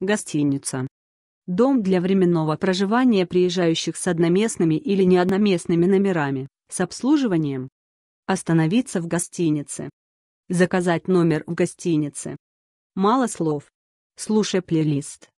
Гостиница. Дом для временного проживания приезжающих с одноместными или неодноместными номерами, с обслуживанием. Остановиться в гостинице. Заказать номер в гостинице. Мало слов. Слушай плейлист.